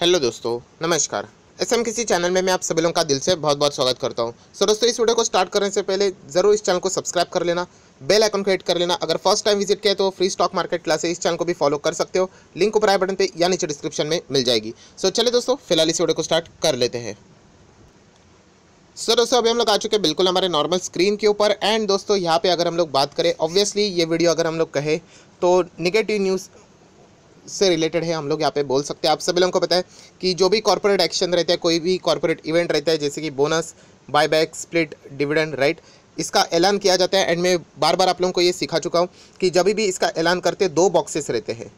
hello दोस्तों नमस्कार S M किसी चैनल में मैं आप सभी लोगों का दिल से बहुत बहुत स्वागत करता हूं सो दोस्तों इस वीडियो को स्टार्ट करने से पहले जरूर इस चैनल को सब्सक्राइब कर लेना बेल आइकन को हिट कर लेना अगर फर्स्ट टाइम विजिट किया तो फ्री स्टॉक मार्केट क्लासे इस चैनल को भी फॉलो कर सकते हो लिंक ऊपर आए बटन पर या नीचे डिस्क्रिप्शन में मिल जाएगी सो चले दोस्तों फिलहाल इस वीडियो को स्टार्ट कर लेते हैं सर so, दोस्तों अभी हम लोग आ चुके हैं बिल्कुल हमारे नॉर्मल स्क्रीन के ऊपर एंड दोस्तों यहाँ पे अगर हम लोग बात करें ऑब्वियसली ये वीडियो अगर हम लोग कहें तो निगेटिव न्यूज़ से रिलेटेड है हम लोग यहाँ पे बोल सकते हैं आप सभी लोगों को पता है कि जो भी कॉर्पोरेट एक्शन रहता है कोई भी कॉर्पोरेट इवेंट रहता है जैसे कि bonus buyback split dividend right इसका ऐलान किया जाता है एंड मैं बार बार आप लोगों को ये सिखा चुका हूँ कि जब भी इसका ऐलान करते दो बॉक्सेस रहते हैं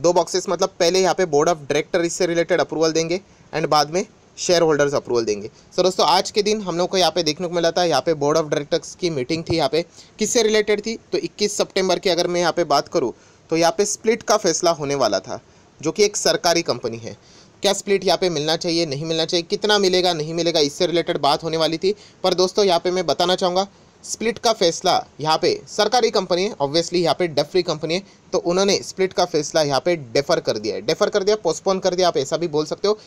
दो बॉक्सेस मतलब पहले यहाँ पे बोर्ड ऑफ डायरेक्टर इससे रिलेटेड अप्रूवल देंगे एंड बाद में शेयर होल्डर्स अप्रूवल देंगे सो so, दोस्तों आज के दिन हम लोग को यहाँ पे देखने को मिला था यहाँ पे बोर्ड ऑफ डायरेक्टर्स की मीटिंग थी यहाँ पे किससे रिलेटेड थी तो 21 सितंबर की अगर मैं यहाँ पे बात करूँ तो यहाँ पे स्प्लिट का फैसला होने वाला था जो कि एक सरकारी कंपनी है क्या स्प्लिट यहाँ पे मिलना चाहिए नहीं मिलना चाहिए कितना मिलेगा नहीं मिलेगा इससे रिलेटेड बात होने वाली थी पर दोस्तों यहाँ पे मैं बताना चाहूँगा स्प्लिट का फैसला यहाँ पे सरकारी कंपनी है ऑब्वियसली यहाँ पे डेफरी कंपनी है तो उन्होंने स्प्लिट का फैसला यहाँ पे डेफर कर दिया है डेफर कर दिया पोस्टपोन कर दिया आप ऐसा भी बोल सकते हो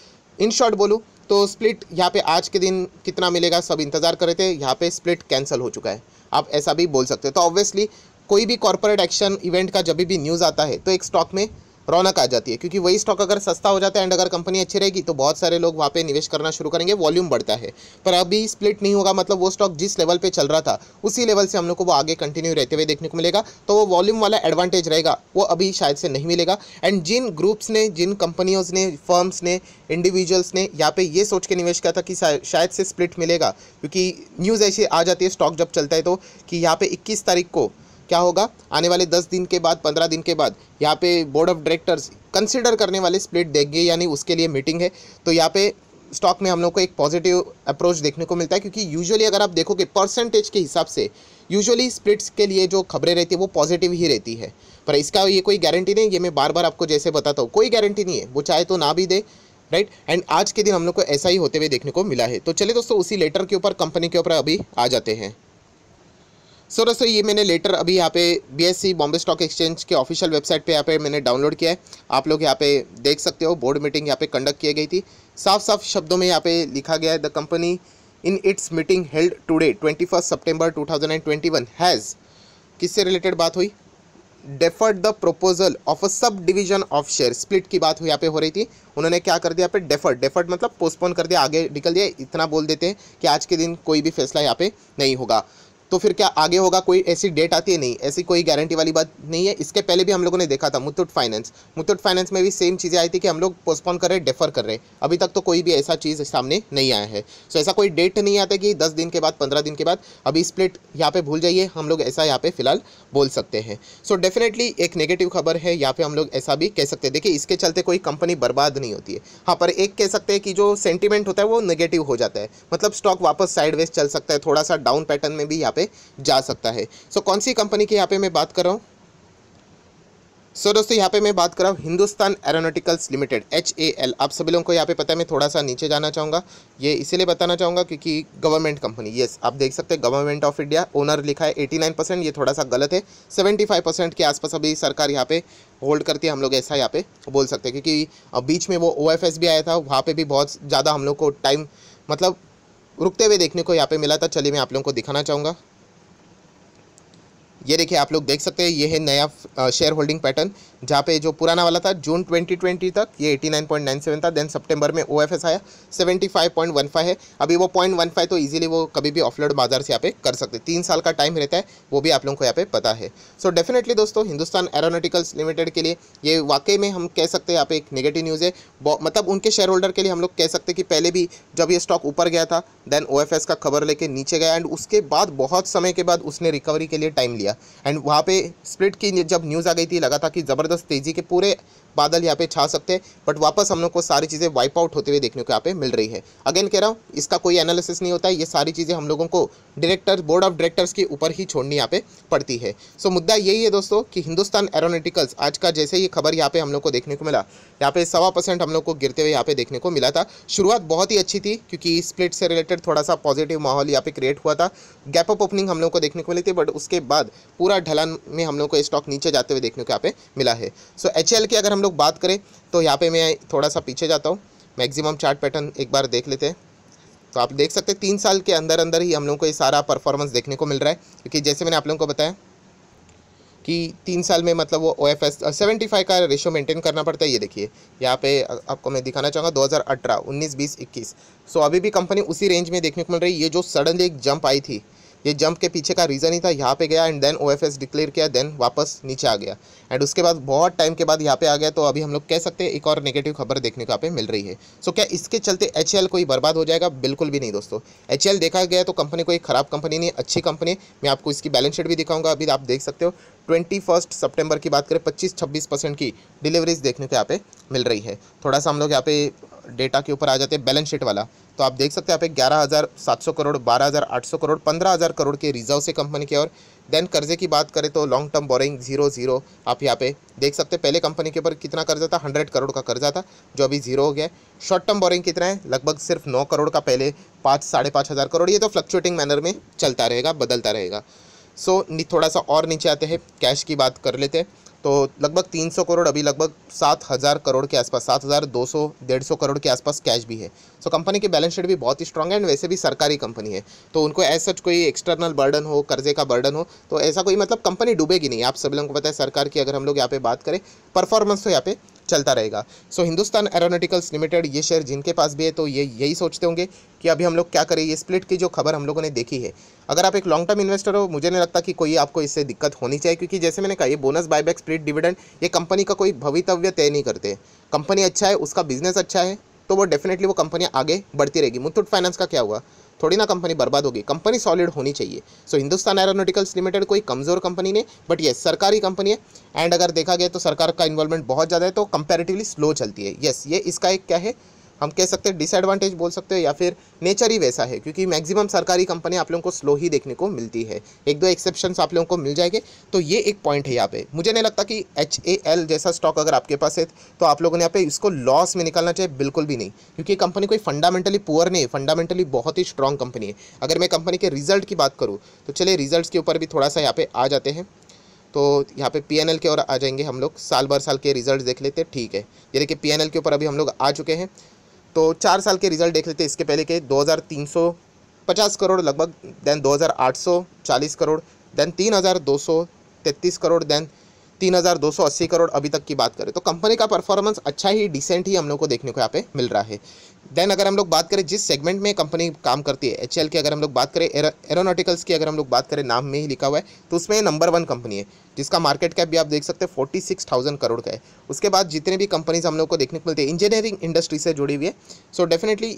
इन शॉर्ट बोलूँ तो स्प्लिट यहाँ पे आज के दिन कितना मिलेगा सब इंतज़ार कर रहे थे यहाँ पे स्प्लिट कैंसिल हो चुका है आप ऐसा भी बोल सकते हो तो ऑब्वियसली कोई भी कॉरपोरेट एक्शन इवेंट का जब भी न्यूज़ आता है तो एक स्टॉक में रौनक आ जाती है क्योंकि वही स्टॉक अगर सस्ता हो जाता है एंड अगर कंपनी अच्छी रहेगी तो बहुत सारे लोग वहाँ पे निवेश करना शुरू करेंगे वॉल्यूम बढ़ता है पर अभी स्प्लिट नहीं होगा मतलब वो स्टॉक जिस लेवल पे चल रहा था उसी लेवल से हम लोग को वो आगे कंटिन्यू रहते हुए देखने को मिलेगा तो वो वॉल्यूम वाला एडवांटेज रहेगा वो अभी शायद से नहीं मिलेगा एंड जिन ग्रुप्स ने जिन कंपनीज ने फर्म्स ने इंडिविजुअल्स ने यहाँ पे ये सोच के निवेश किया था कि शायद से स्प्लिट मिलेगा क्योंकि न्यूज़ ऐसी आ जाती है स्टॉक जब चलता है तो कि यहाँ पे इक्कीस तारीख को क्या होगा आने वाले दस दिन के बाद पंद्रह दिन के बाद यहाँ पे बोर्ड ऑफ डायरेक्टर्स कंसिडर करने वाले स्प्लिट देंगे यानी उसके लिए मीटिंग है तो यहाँ पे स्टॉक में हम लोग को एक पॉजिटिव अप्रोच देखने को मिलता है क्योंकि यूजुअली अगर आप देखोगे परसेंटेज के हिसाब से यूजुअली स्प्लिट्स के लिए जो खबरें रहती है वो पॉजिटिव ही रहती है पर इसका ये कोई गारंटी नहीं ये मैं बार बार आपको जैसे बताता हूँ कोई गारंटी नहीं है वो चाहे तो ना भी दे राइट एंड आज के दिन हम लोग को ऐसा ही होते हुए देखने को मिला है तो चले दोस्तों उसी लेटर के ऊपर कंपनी के ऊपर अभी आ जाते हैं सो दोस्तों ये मैंने लेटर अभी यहाँ पे बीएससी बॉम्बे स्टॉक एक्सचेंज के ऑफिशियल वेबसाइट पे यहाँ पे मैंने डाउनलोड किया है आप लोग यहाँ पे देख सकते हो बोर्ड मीटिंग यहाँ पे कंडक्ट की गई थी साफ साफ शब्दों में यहाँ पे लिखा गया है the company in its meeting held today twenty first September two thousand and twenty one has किससे रिलेटेड बात हुई deferred the proposal of a sub division of share split की बात यहाँ पे हो रही थी उन्होंने क्या कर दिया यहाँ पे डेफर्ड डेफर्ड मतलब पोस्टपोन कर दिया आगे निकल दिया इतना बोल देते हैं कि आज के दिन कोई भी फैसला यहाँ पे नहीं होगा तो फिर क्या आगे होगा कोई ऐसी डेट आती है नहीं ऐसी कोई गारंटी वाली बात नहीं है इसके पहले भी हम लोगों ने देखा था मुथुट फाइनेंस मुथुट फाइनेंस में भी सेम चीज़ें आई थी कि हम लोग पोस्टपोन कर रहे डेफर कर रहे अभी तक तो कोई भी ऐसा चीज़ सामने नहीं आया है सो ऐसा कोई डेट नहीं आता कि दस दिन के बाद पंद्रह दिन के बाद अभी स्प्लिट यहाँ पर भूल जाइए हम लोग ऐसा यहाँ पर फिलहाल बोल सकते हैं सो डेफिनेटली एक नेगेटिव खबर है यहाँ पर हम लोग ऐसा भी कह सकते हैं देखिए इसके चलते कोई कंपनी बर्बाद नहीं होती है हाँ पर एक कह सकते हैं कि जो सेंटिमेंट होता है वो नेगेटिव हो जाता है मतलब स्टॉक वापस साइडवेज चल सकता है थोड़ा सा डाउन पैटर्न में भी यहाँ पे जा सकता है सो so, कौन सी कंपनी की यहाँ पे मैं बात कर रहा हूँ सो so, दोस्तों यहाँ पे मैं बात कर रहा हूँ Hindustan Aeronauticals Limited H A L आप सभी लोगों को यहाँ पे पता है मैं थोड़ा सा नीचे जाना चाहूँगा ये इसीलिए बताना चाहूँगा क्योंकि गवर्नमेंट कंपनी येस आप देख सकते हैं गवर्नमेंट ऑफ इंडिया ओनर लिखा है नाइन परसेंट ये थोड़ा सा गलत है सेवेंटी परसेंट के आसपास अभी सरकार यहाँ पे होल्ड करती है हम लोग ऐसा यहाँ पे बोल सकते हैं क्योंकि बीच में वो ओ भी आया था वहाँ पर भी बहुत ज़्यादा हम लोग को टाइम मतलब रुकते हुए देखने को यहाँ पे मिला था चलिए मैं आप लोगों को दिखाना चाहूँगा ये देखिए आप लोग देख सकते हैं ये है नया शेयर होल्डिंग पैटर्न जहाँ पे जो पुराना वाला था जून 2020 तक ये 89.97 था देन सितंबर में ओएफएस आया 75.15 है अभी वो 0.15 तो इजीली वो कभी भी ऑफलोड बाजार से यहाँ पे कर सकते तीन साल का टाइम रहता है वो भी आप लोगों को यहाँ पे पता है सो so, डेफिनेटली दोस्तों हिंदुस्तान एरोनोटिकल्स लिमिटेड के लिए ये वाकई में हम कह सकते हैं यहाँ पे एक नेगेटिव न्यूज़ है मतलब उनके शेयर होल्डर के लिए हम लोग कह सकते कि पहले भी जब ये स्टॉक ऊपर गया था देन ओ का खबर लेके नीचे गया एंड उसके बाद बहुत समय के बाद उसने रिकवरी के लिए टाइम लिया एंड वहाँ पे स्प्लिट की जब न्यूज़ आ गई थी लगा था कि ज़बरदस्त तेज़ी के पूरे बादल यहाँ पे छा सकते हैं बट वापस हम लोग को सारी चीज़ें वाइप आउट होते हुए देखने को यहाँ पे मिल रही है अगेन कह रहा हूँ इसका कोई एनालिसिस नहीं होता है ये सारी चीज़ें हम लोगों को डायरेक्टर बोर्ड ऑफ डायरेक्टर्स के ऊपर ही छोड़नी यहाँ पे पड़ती है सो so, मुद्दा यही है दोस्तों कि हिंदुस्तान एरोनोटिकल्स आज का जैसे ही खबर यहाँ पे हम लोग को देखने को मिला यहाँ पे सवा परसेंट हम लोग को गिरते हुए यहाँ पे देखने को मिला था शुरुआत बहुत ही अच्छी थी क्योंकि स्प्लिट से रिलेटेड थोड़ा सा पॉजिटिव माहौल यहाँ पे क्रिएट हुआ था गैप अप ओपनिंग हम लोग को देखने को मिली थी बट उसके बाद पूरा ढलान में हम लोग को स्टॉक नीचे जाते हुए देखने को यहाँ पे मिला है सो एच के अगर हम लोग लोग बात करें तो यहाँ पे मैं थोड़ा सा पीछे जाता हूँ मैक्सिमम चार्ट पैटर्न एक बार देख लेते हैं तो आप देख सकते हैं तीन साल के अंदर अंदर ही हम लोग को ये सारा परफॉर्मेंस देखने को मिल रहा है क्योंकि जैसे मैंने आप लोगों को बताया कि तीन साल में मतलब वो O F S seventy five का रेशो मेंटेन करना पड़ता है ये देखिए यहाँ पे आपको मैं दिखाना चाहूँगा दो हज़ार अठारह उन्नीस बीस इक्कीस सो अभी भी कंपनी उसी रेंज में देखने को मिल रही है ये जो सडनली एक जंप आई थी ये जंप के पीछे का रीज़न ही था यहाँ पे गया and then O F S declare किया देन वापस नीचे आ गया एंड उसके बाद बहुत टाइम के बाद यहाँ पे आ गया तो अभी हम लोग कह सकते हैं एक और नेगेटिव खबर देखने को यहाँ पे मिल रही है सो so, क्या इसके चलते एच कोई बर्बाद हो जाएगा बिल्कुल भी नहीं दोस्तों एच देखा गया तो कंपनी कोई ख़राब कंपनी नहीं अच्छी कंपनी मैं आपको इसकी बैलेंस शीट भी दिखाऊंगा अभी आप देख सकते हो ट्वेंटी फर्स्ट सेप्टेम्बर की बात करें पच्चीस छब्बीस परसेंट की डिलीवरीज देखने को यहाँ पे मिल रही है थोड़ा सा हम लोग यहाँ पे डेटा के ऊपर आ जाते हैं बैलेंस शीट वाला तो आप देख सकते हैं यहाँ पे ग्यारह हज़ार सात सौ करोड़ बारह हज़ार आठ सौ करोड़ पंद्रह हज़ार करोड़ के रिजर्व से कंपनी के और देन कर्जे की बात करें तो long term borrowing zero zero आप यहाँ पे देख सकते पहले कंपनी के ऊपर कितना कर्जा था हंड्रेड करोड़ का कर्जा था जो अभी जीरो हो गया है शॉर्ट टर्म बोरिंग कितना है लगभग सिर्फ नौ करोड़ का पहले पाँच साढ़े पाँच हज़ार करोड़ ये तो फ्लक्चुएटिंग मैनर में चलता रहेगा बदलता रहेगा सो थोड़ा सा और नीचे आते हैं कैश की बात कर लेते हैं तो लगभग तीन सौ करोड़ अभी लगभग सात हज़ार करोड़ के आसपास सात हज़ार दो सौ डेढ़ सौ करोड़ के आसपास कैश भी है सो कंपनी की बैलेंस शीट भी बहुत ही स्ट्रांग है एंड वैसे भी सरकारी कंपनी है तो उनको एज सच कोई एक्सटर्नल बर्डन हो कर्जे का बर्डन हो तो ऐसा कोई मतलब कंपनी डूबेगी नहीं आप सभी लोगों को पता है सरकार की अगर हम लोग यहाँ पे बात करें परफॉर्मेंस तो यहाँ पे चलता रहेगा so so, Hindustan Aeronauticals Limited ये शेयर जिनके पास भी है तो ये यही सोचते होंगे कि अभी हम लोग क्या करें ये स्प्लिट की जो खबर हम लोगों ने देखी है अगर आप एक लॉन्ग टर्म इन्वेस्टर हो मुझे नहीं लगता कि कोई आपको इससे दिक्कत होनी चाहिए क्योंकि जैसे मैंने कहा ये बोनस बायबैक स्प्लिट डिविडेंड ये कंपनी का कोई भवितव्य तय नहीं करते कंपनी अच्छा है उसका बिजनेस अच्छा है तो वो डेफिनेटली वो कंपनियाँ आगे बढ़ती रहेगी मुथुट फाइनेंस का क्या हुआ थोड़ी ना कंपनी बर्बाद होगी कंपनी सॉलिड होनी चाहिए so so, Hindustan Aeronauticals Limited कोई कमज़ोर कंपनी नहीं बट ये सरकारी कंपनी है एंड अगर देखा गया तो सरकार का इन्वॉल्वमेंट बहुत ज़्यादा है तो कंपेरेटिवली स्लो चलती है यस yes, ये इसका एक क्या है हम कह सकते हैं डिसएडवांटेज बोल सकते हो या फिर नेचर ही वैसा है क्योंकि मैक्सिमम सरकारी कंपनी आप लोगों को स्लो ही देखने को मिलती है एक दो एक्सेप्शन आप लोगों को मिल जाएंगे तो ये एक पॉइंट है यहाँ पे मुझे नहीं लगता कि एच ए एल जैसा स्टॉक अगर आपके पास है तो आप लोगों ने यहाँ पे इसको लॉस में निकालना चाहिए बिल्कुल भी नहीं क्योंकि कंपनी कोई फंडामेंटली पुअर नहीं है फंडामेंटली बहुत ही स्ट्रॉन्ग कंपनी है अगर मैं कंपनी के रिजल्ट की बात करूँ तो चलिए रिजल्ट के ऊपर भी थोड़ा सा यहाँ पे आ जाते हैं तो यहाँ पे पी के और आ जाएंगे हम लोग साल भर साल के रिजल्ट देख लेते हैं ठीक है ये कि पी के ऊपर अभी हम लोग आ चुके हैं तो चार साल के रिजल्ट देख लेते हैं इसके पहले के 2350 करोड़ लगभग then 2840 crore then 3233 crore then तीन हज़ार दो सौ अस्सी करोड़ अभी तक की बात करें तो कंपनी का परफॉर्मेंस अच्छा ही डिसेंट ही हम लोग को देखने को यहाँ पे मिल रहा है देन अगर हम लोग बात करें जिस सेगमेंट में कंपनी काम करती है एच की अगर हम लोग बात करें एरोनॉटिकल्स की अगर हम लोग बात करें नाम में ही लिखा हुआ है तो उसमें नंबर वन कंपनी है जिसका मार्केट कैप भी आप देख सकते हैं फोर्टी सिक्स थाउजेंड करोड़ का है उसके बाद जितने भी कंपनीज हम लोग को देखने को मिलते हैं इंजीनियरिंग इंडस्ट्री से जुड़ी हुई है सो डेफिनेटली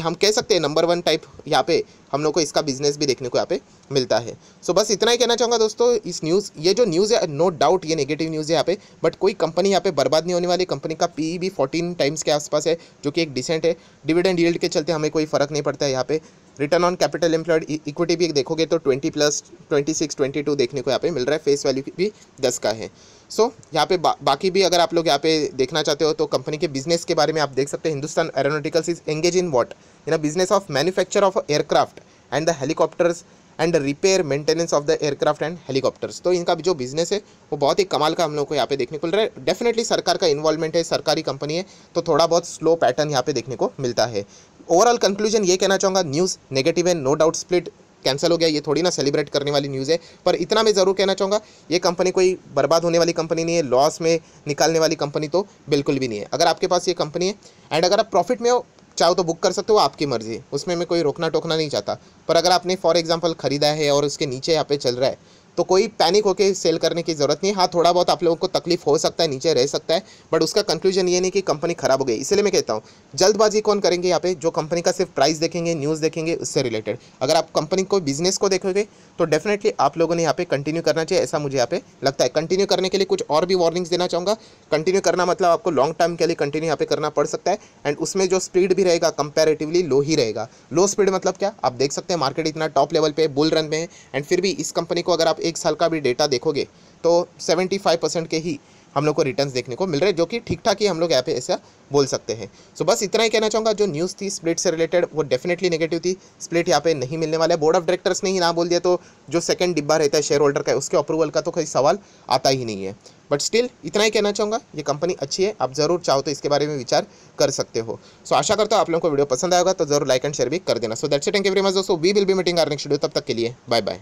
हम कह सकते हैं नंबर वन टाइप यहाँ पे हम लोग को इसका बिजनेस भी देखने को यहाँ पे मिलता है सो so, बस इतना ही कहना चाहूँगा दोस्तों इस न्यूज़ ये जो न्यूज़ है नो डाउट ये नेगेटिव न्यूज़ है यहाँ पे बट कोई कंपनी यहाँ पे बर्बाद नहीं होने वाली कंपनी का पी भी फोर्टीन टाइम्स के आसपास है जो कि एक डिसेंट है डिविडेंड यील्ड के चलते हमें कोई फर्क नहीं पड़ता है यहाँ पे return on capital employed equity भी देखोगे तो 20 प्लस 26 22 देखने को यहाँ पे मिल रहा है फेस वैल्यू भी 10 का है सो so, यहाँ पे बा, बाकी भी अगर आप लोग यहाँ पे देखना चाहते हो तो कंपनी के बिजनेस के बारे में आप देख सकते हैं Hindustan aeronauticals is engage in what in a business of manufacture of aircraft and the helicopters and repair maintenance of the aircraft and helicopters तो इनका जो बिजनेस है वो बहुत ही कमाल का हम लोग को यहाँ पे देखने को मिल रहा है डेफिनेटली सरकार का इन्वॉल्वमेंट है सरकारी कंपनी है तो थोड़ा बहुत स्लो पैटर्न यहाँ पे देखने को मिलता है ओवरऑल कंक्लूजन ये कहना चाहूँगा न्यूज़ नेगेटिव है नो डाउट स्प्लिट कैंसिल हो गया ये थोड़ी ना सेलिब्रेट करने वाली न्यूज़ है पर इतना मैं ज़रूर कहना चाहूँगा ये कंपनी कोई बर्बाद होने वाली कंपनी नहीं है लॉस में निकालने वाली कंपनी तो बिल्कुल भी नहीं है अगर आपके पास ये कंपनी है एंड अगर आप प्रॉफिट में हो चाहो तो बुक कर सकते हो आपकी मर्ज़ी उसमें मैं कोई रोकना टोकना नहीं चाहता पर अगर आपने फॉर एग्जाम्पल ख़रीदा है और उसके नीचे यहाँ पे चल रहा है तो कोई पैनिक होकर सेल करने की ज़रूरत नहीं हाँ थोड़ा बहुत आप लोगों को तकलीफ हो सकता है नीचे रह सकता है बट उसका कंक्लूजन ये नहीं कि कंपनी ख़राब हो गई इसलिए मैं कहता हूँ जल्दबाजी कौन करेंगे यहाँ पे जो कंपनी का सिर्फ प्राइस देखेंगे न्यूज़ देखेंगे उससे रिलेटेड अगर आप कंपनी को बिजनेस को देखोगे तो डेफिनेटली आप लोगों ने यहाँ पे कंटिन्यू करना चाहिए ऐसा मुझे यहाँ पे लगता है कंटिन्यू करने के लिए कुछ और भी वार्निंग्स देना चाहूँगा कंटिन्यू करना मतलब आपको लॉन्ग टर्म के लिए कंटिन्यू यहाँ पे करना पड़ सकता है एंड उसमें जो स्पीड भी रहेगा कंपेरेटिवली लो ही रहेगा लो स्पीड मतलब क्या आप देख सकते हैं मार्केट इतना टॉप लेवल पे बुल रन में है एंड फिर भी इस कंपनी को अगर आप एक साल का भी डेटा देखोगे तो 75 परसेंट के ही हम लोग को रिटर्न देखने को मिल रहे हैं जो कि ठीक ठाक ही हम लोग यहाँ पे ऐसा बोल सकते हैं सो बस इतना ही कहना चाहूँगा जो न्यूज़ थी स्प्लिट से रिलेटेड वो डेफिनेटली नेगेटिव थी स्प्लिट यहाँ पे नहीं मिलने वाला है बोर्ड ऑफ डायरेक्टर्स ने ही ना बोल दिया तो जो सेकंड डिब्बा रहता है शेयर होल्डर का उसके अप्रूवल का तो कोई सवाल आता ही नहीं है बट स्टिल इतना ही कहना चाहूँगा ये कंपनी अच्छी है आप ज़रूर चाहो तो इसके बारे में विचार कर सकते हो सो आशा करता हूँ आप लोगों को वीडियो पसंद आएगा तो जरूर लाइक एंड शेयर भी कर देना so that's it thank you very much दोस्तों we will be meeting our next video तब तक के लिए बाय बाय